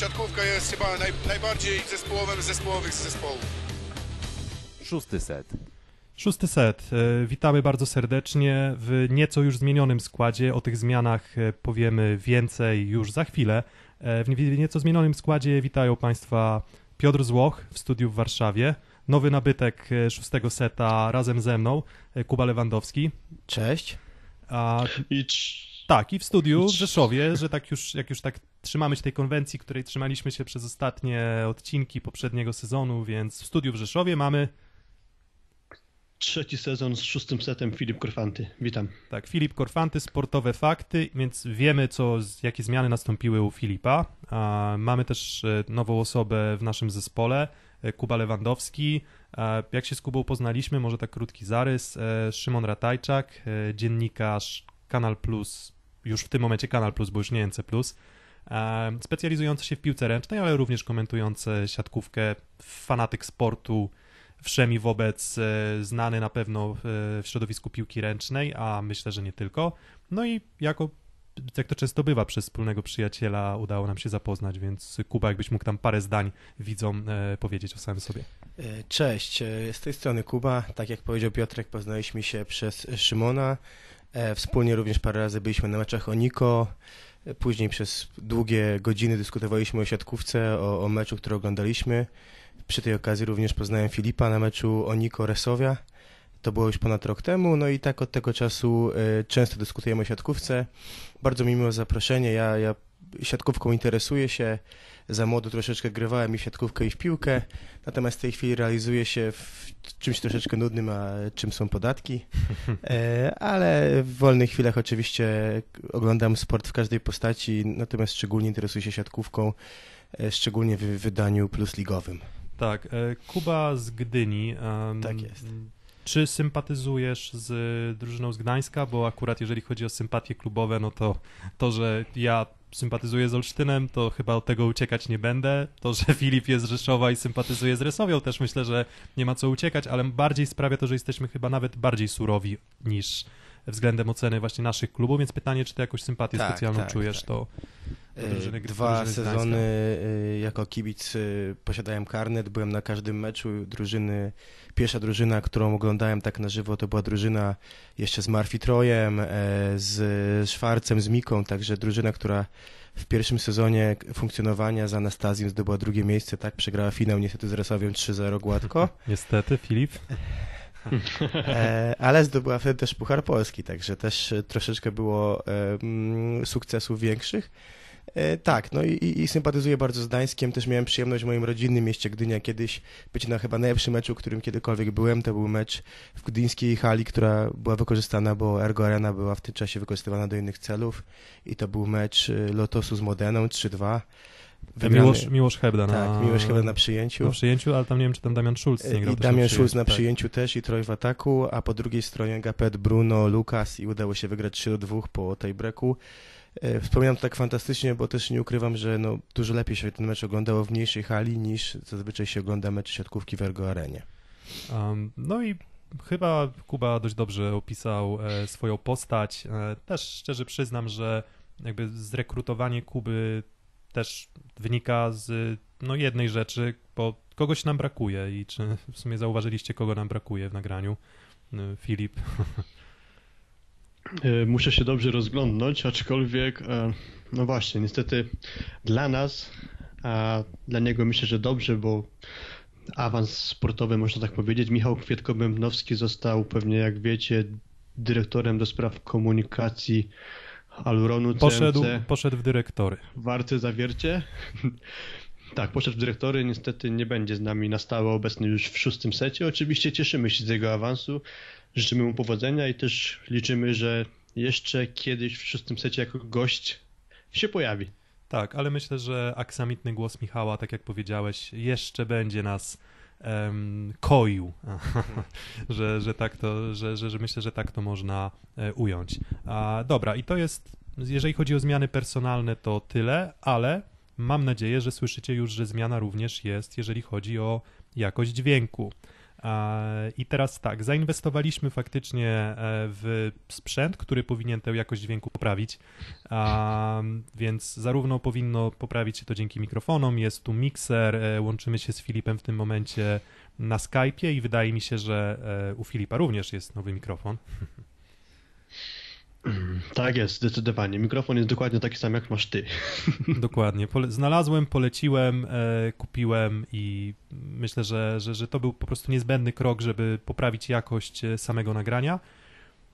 siatkówka jest chyba naj, najbardziej zespołowym zespołowych z zespołu. Szósty set. Szósty set. E, witamy bardzo serdecznie w nieco już zmienionym składzie. O tych zmianach e, powiemy więcej już za chwilę. E, w nieco zmienionym składzie witają Państwa Piotr Złoch w studiu w Warszawie, nowy nabytek szóstego seta razem ze mną, Kuba Lewandowski. Cześć. A, tak, i w studiu w Rzeszowie, że tak już, jak już tak trzymamy się tej konwencji, której trzymaliśmy się przez ostatnie odcinki poprzedniego sezonu, więc w studiu w Rzeszowie mamy Trzeci sezon z szóstym setem Filip Korfanty. Witam. Tak, Filip Korfanty, sportowe fakty, więc wiemy, co, jakie zmiany nastąpiły u Filipa. Mamy też e, nową osobę w naszym zespole, e, Kuba Lewandowski. Jak się z Kubą poznaliśmy, może tak krótki zarys. E, Szymon Ratajczak, dziennikarz Kanal Plus, już w tym momencie Kanal Plus, bo już nie NC Plus specjalizujący się w piłce ręcznej, ale również komentujący siatkówkę, fanatyk sportu, wszemi wobec e, znany na pewno e, w środowisku piłki ręcznej, a myślę, że nie tylko. No i jako jak to często bywa, przez wspólnego przyjaciela udało nam się zapoznać, więc Kuba, jakbyś mógł tam parę zdań widzom e, powiedzieć o samym sobie. Cześć, z tej strony Kuba. Tak jak powiedział Piotrek, poznaliśmy się przez Szymona. E, wspólnie również parę razy byliśmy na meczach Oniko. E, później przez długie godziny dyskutowaliśmy o siatkówce, o, o meczu, który oglądaliśmy. Przy tej okazji również poznałem Filipa na meczu Oniko Resowia. To było już ponad rok temu, no i tak od tego czasu e, często dyskutujemy o siatkówce. Bardzo mi miło zaproszenie. Ja, ja siatkówką interesuję się, za młodu troszeczkę grywałem i w siatkówkę i w piłkę, natomiast w tej chwili realizuję się w czymś troszeczkę nudnym, a czym są podatki, e, ale w wolnych chwilach oczywiście oglądam sport w każdej postaci, natomiast szczególnie interesuję się siatkówką, e, szczególnie w wydaniu plus ligowym. Tak, e, Kuba z Gdyni. Um, tak jest. Czy sympatyzujesz z drużyną z Gdańska? Bo akurat jeżeli chodzi o sympatie klubowe, no to to, że ja sympatyzuję z Olsztynem, to chyba od tego uciekać nie będę. To, że Filip jest z Rzeszowa i sympatyzuje z Rysowią, też myślę, że nie ma co uciekać, ale bardziej sprawia to, że jesteśmy chyba nawet bardziej surowi niż względem oceny właśnie naszych klubów, więc pytanie, czy ty jakąś sympatię tak, specjalną tak, czujesz, tak. to Drużyny, e, Dwa drużyny sezony e, jako kibic e, posiadałem karnet, byłem na każdym meczu drużyny. Pierwsza drużyna, którą oglądałem tak na żywo, to była drużyna jeszcze z Marfi Trojem, z Szwarcem, z Miką, także drużyna, która w pierwszym sezonie funkcjonowania z Anastazją zdobyła drugie miejsce, tak? Przegrała finał niestety z Resowią 3-0 gładko. niestety, Filip. ale zdobyła wtedy też Puchar Polski, także też troszeczkę było mm, sukcesów większych. E, tak, no i, i, sympatyzuję bardzo z Gdańskiem. Też miałem przyjemność w moim rodzinnym mieście Gdynia kiedyś być na chyba najlepszym meczu, którym kiedykolwiek byłem. To był mecz w gdyńskiej hali, która była wykorzystana, bo Ergo Arena była w tym czasie wykorzystywana do innych celów. I to był mecz e, Lotosu z Modeną 3-2. Tak, Miłosz, Miłosz Hebda na... Tak, Miłosz Hebda na przyjęciu. Na przyjęciu, ale tam nie wiem, czy tam Damian Schulz nie e, grał. I Damian Schulz na tak. przyjęciu też i Troj w ataku, a po drugiej stronie Gapet, Bruno, Lukas i udało się wygrać 3-2 po tej breaku. E, wspominam to tak fantastycznie, bo też nie ukrywam, że no, dużo lepiej się ten mecz oglądało w mniejszej hali niż zazwyczaj się ogląda mecz siatkówki w Ergo Arenie. Um, no i chyba Kuba dość dobrze opisał e, swoją postać. E, też szczerze przyznam, że jakby zrekrutowanie Kuby też wynika z no, jednej rzeczy, bo kogoś nam brakuje i czy w sumie zauważyliście, kogo nam brakuje w nagraniu? E, Filip. E, muszę się dobrze rozglądnąć, aczkolwiek, e, no właśnie, niestety dla nas, a dla niego myślę, że dobrze, bo awans sportowy, można tak powiedzieć. Michał Kwietko-Bębnowski został pewnie, jak wiecie, dyrektorem do spraw komunikacji Aluronu CMC. Poszedł, poszedł w dyrektory. Warty zawiercie. Tak, poszedł dyrektory, niestety nie będzie z nami na stałe obecny już w szóstym secie. Oczywiście cieszymy się z jego awansu, życzymy mu powodzenia i też liczymy, że jeszcze kiedyś w szóstym secie jako gość się pojawi. Tak, ale myślę, że aksamitny głos Michała, tak jak powiedziałeś, jeszcze będzie nas um, koił, że, że, tak to, że, że, że myślę, że tak to można e, ująć. A, dobra, i to jest, jeżeli chodzi o zmiany personalne, to tyle, ale Mam nadzieję, że słyszycie już, że zmiana również jest, jeżeli chodzi o jakość dźwięku. I teraz tak, zainwestowaliśmy faktycznie e, w sprzęt, który powinien tę jakość dźwięku poprawić, więc zarówno powinno poprawić się to dzięki mikrofonom, jest tu mikser, e, łączymy się z Filipem w tym momencie na Skype'ie i wydaje mi się, że e, u Filipa również jest nowy mikrofon. Tak jest, zdecydowanie. Mikrofon jest dokładnie taki sam, jak masz ty. Dokładnie. Znalazłem, poleciłem, e, kupiłem i myślę, że, że, że to był po prostu niezbędny krok, żeby poprawić jakość e, samego nagrania.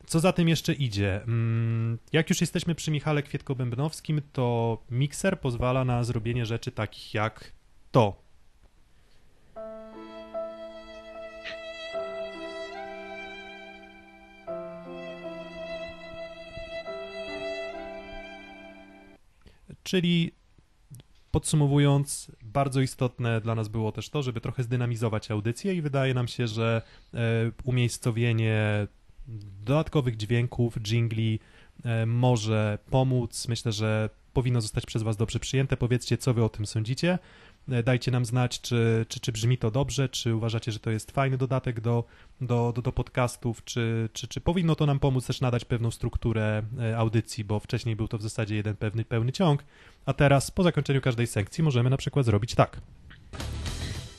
Co za tym jeszcze idzie? Mm, jak już jesteśmy przy Michale Kwietko-Bębnowskim, to mikser pozwala na zrobienie rzeczy takich jak to. Czyli Podsumowując, bardzo istotne dla nas było też to, żeby trochę zdynamizować audycję i wydaje nam się, że e, umiejscowienie dodatkowych dźwięków, jingli e, może pomóc. Myślę, że powinno zostać przez Was dobrze przyjęte. Powiedzcie, co Wy o tym sądzicie. E, dajcie nam znać, czy, czy, czy brzmi to dobrze, czy uważacie, że to jest fajny dodatek do, do, do, do podcastów, czy, czy, czy powinno to nam pomóc też nadać pewną strukturę e, audycji, bo wcześniej był to w zasadzie jeden pewny pełny ciąg, a teraz po zakończeniu każdej sekcji możemy na przykład zrobić tak.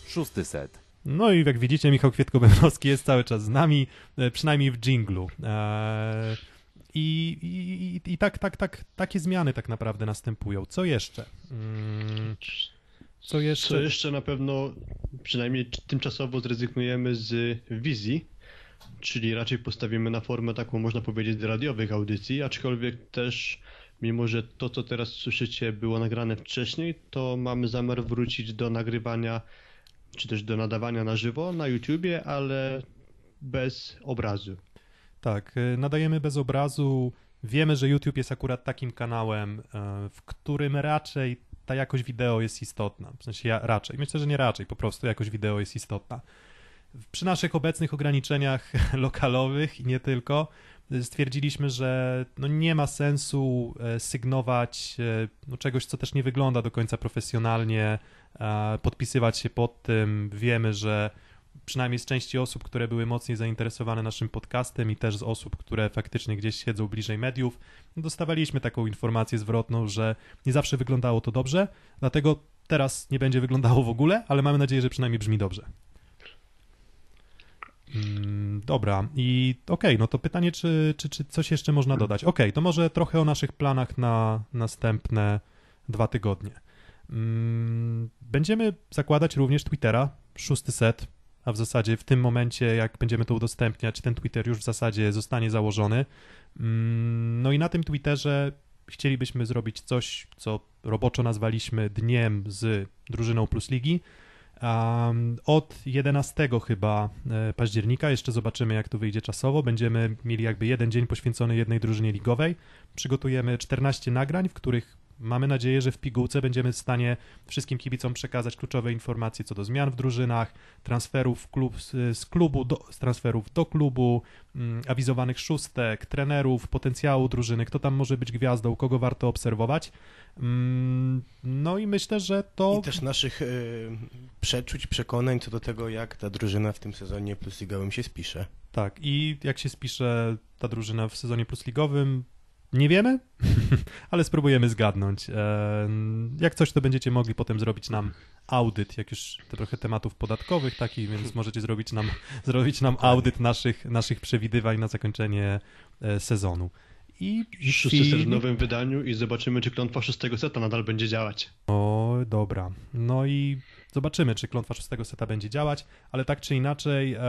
Szósty set. No i jak widzicie, Michał kwietko jest cały czas z nami, e, przynajmniej w dżinglu. Eee, i, i, I, tak, tak, tak, takie zmiany tak naprawdę następują. Co jeszcze? Mm, co jeszcze? Co jeszcze na pewno, przynajmniej tymczasowo zrezygnujemy z wizji, czyli raczej postawimy na formę taką, można powiedzieć, radiowych audycji, aczkolwiek też, mimo że to, co teraz słyszycie, było nagrane wcześniej, to mamy zamiar wrócić do nagrywania, czy też do nadawania na żywo na YouTubie, ale bez obrazu. Tak, y, nadajemy bez obrazu. Wiemy, że YouTube jest akurat takim kanałem, y, w którym raczej ta jakość wideo jest istotna. W sensie ja raczej, myślę, że nie raczej, po prostu jakość wideo jest istotna. Przy naszych obecnych ograniczeniach lokalowych i nie tylko, stwierdziliśmy, że no nie ma sensu e, sygnować e, no czegoś, co też nie wygląda do końca profesjonalnie, podpisywać się pod tym. Wiemy, że przynajmniej z części osób, które były mocniej zainteresowane naszym podcastem i też z osób, które faktycznie gdzieś siedzą bliżej mediów, dostawaliśmy taką informację zwrotną, że nie zawsze wyglądało to dobrze, dlatego teraz nie będzie wyglądało w ogóle, ale mamy nadzieję, że przynajmniej brzmi dobrze. Mm, dobra, i okej, okay, no to pytanie, czy, czy, czy coś jeszcze można dodać? Okej, okay, to może trochę o naszych planach na następne dwa tygodnie. Mm, będziemy zakładać również Twittera, szósty set, a w zasadzie w tym momencie, jak będziemy to udostępniać, ten Twitter już w zasadzie zostanie założony. Mm, no i na tym Twitterze chcielibyśmy zrobić coś, co roboczo nazwaliśmy dniem z drużyną plus ligi. od 11 chyba e, października, jeszcze zobaczymy jak to wyjdzie czasowo, będziemy mieli jakby jeden dzień poświęcony jednej drużynie ligowej. Przygotujemy 14 nagrań, w których Mamy nadzieję, że w pigułce będziemy w stanie wszystkim kibicom przekazać kluczowe informacje co do zmian w drużynach, transferów klub, z klubu do, z transferów do klubu, mm, awizowanych szóstek, trenerów, potencjału drużyny, kto tam może być gwiazdą, kogo warto obserwować. Mm, no i myślę, że to. I też naszych y, przeczuć, przekonań co do tego, jak ta drużyna w tym sezonie plus ligowym się spisze. Tak, i jak się spisze ta drużyna w sezonie plusligowym, nie wiemy, ale spróbujemy zgadnąć. E, jak coś, to będziecie mogli potem zrobić nam audyt, jak już trochę tematów podatkowych takich, więc możecie zrobić nam, zrobić nam tak. audyt naszych, naszych przewidywań na zakończenie e, sezonu. I Już film... w nowym wydaniu i zobaczymy, czy klątwa szóstego seta nadal będzie działać. O, dobra. No i zobaczymy, czy klątwa szóstego seta będzie działać, ale tak czy inaczej, e,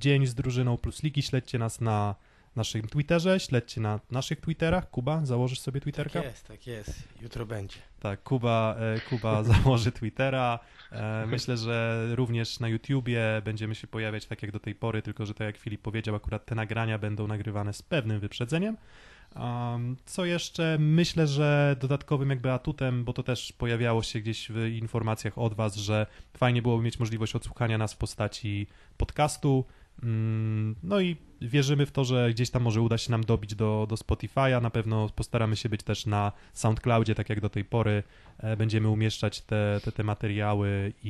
dzień z drużyną plus ligi śledźcie nas na naszym Twitterze, śledźcie na naszych Twitterach. Kuba, założysz sobie Twitterka? Tak jest, tak jest. Jutro będzie. Tak, Kuba, e, Kuba założy Twittera. E, myślę, że również na YouTubie będziemy się pojawiać tak jak do tej pory, tylko że tak jak Filip powiedział, akurat te nagrania będą nagrywane z pewnym wyprzedzeniem. co jeszcze? Myślę, że dodatkowym jakby atutem, bo to też pojawiało się gdzieś w informacjach od Was, że fajnie byłoby mieć możliwość odsłuchania nas w postaci podcastu. Mm, no i wierzymy w to, że gdzieś tam może uda się nam dobić do, do Spotify'a. Na pewno postaramy się być też na SoundCloudzie, tak jak do tej pory. E, będziemy umieszczać te, te, te materiały i,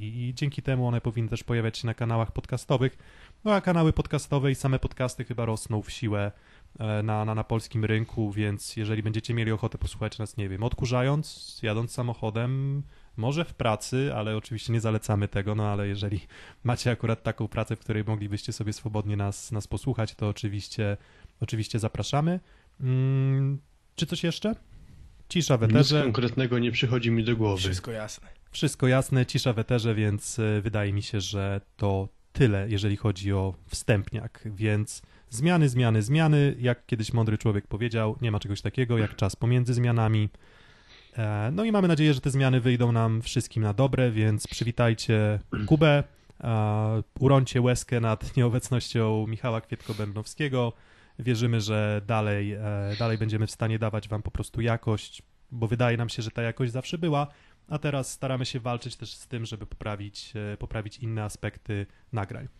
i, i, dzięki temu one powinny też pojawiać się na kanałach podcastowych. No a kanały podcastowe i same podcasty chyba rosną w siłę E, na, na, na polskim rynku, więc jeżeli będziecie mieli ochotę posłuchać nas, nie wiem, odkurzając, jadąc samochodem, może w pracy, ale oczywiście nie zalecamy tego, no ale jeżeli macie akurat taką pracę, w której moglibyście sobie swobodnie nas, nas posłuchać, to oczywiście, oczywiście zapraszamy. Mm, czy coś jeszcze? Cisza w eterze. Nic konkretnego nie przychodzi mi do głowy. Wszystko jasne. Wszystko jasne, cisza w eterze, więc e, wydaje mi się, że to tyle, jeżeli chodzi o wstępniak, więc zmiany, zmiany, zmiany, jak kiedyś mądry człowiek powiedział, nie ma czegoś takiego jak czas pomiędzy zmianami. E, no i mamy nadzieję, że te zmiany wyjdą nam wszystkim na dobre, więc przywitajcie Kubę, urącie łezkę nad nieobecnością Michała Kwietko-Bębnowskiego. Wierzymy, że dalej, e, dalej będziemy w stanie dawać wam po prostu jakość, bo wydaje nam się, że ta jakość zawsze była, a teraz staramy się walczyć też z tym, żeby poprawić, e, poprawić inne aspekty nagrań.